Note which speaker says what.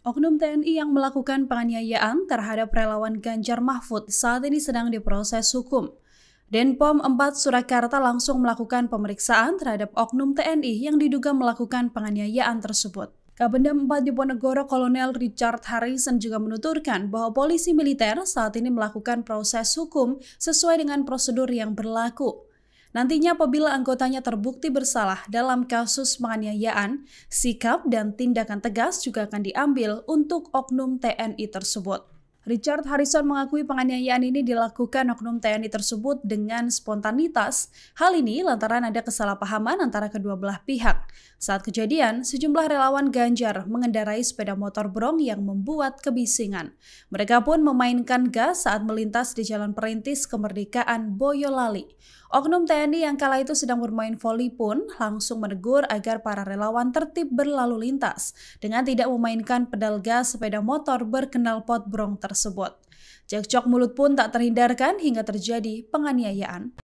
Speaker 1: Oknum TNI yang melakukan penganiayaan terhadap relawan Ganjar Mahfud saat ini sedang diproses hukum. Denpom 4 Surakarta langsung melakukan pemeriksaan terhadap oknum TNI yang diduga melakukan penganiayaan tersebut. Kabendam 4 Diponegoro Kolonel Richard Harrison juga menuturkan bahwa polisi militer saat ini melakukan proses hukum sesuai dengan prosedur yang berlaku. Nantinya apabila anggotanya terbukti bersalah dalam kasus penganiayaan, sikap dan tindakan tegas juga akan diambil untuk oknum TNI tersebut. Richard Harrison mengakui penganiayaan ini dilakukan oknum TNI tersebut dengan spontanitas. Hal ini lantaran ada kesalahpahaman antara kedua belah pihak. Saat kejadian, sejumlah relawan Ganjar mengendarai sepeda motor brong yang membuat kebisingan. Mereka pun memainkan gas saat melintas di Jalan Perintis Kemerdekaan Boyolali. Oknum TNI yang kala itu sedang bermain voli pun langsung menegur agar para relawan tertib berlalu lintas dengan tidak memainkan pedal gas sepeda motor berkenal pot brong tersebut tersebut. Cekcok mulut pun tak terhindarkan hingga terjadi penganiayaan.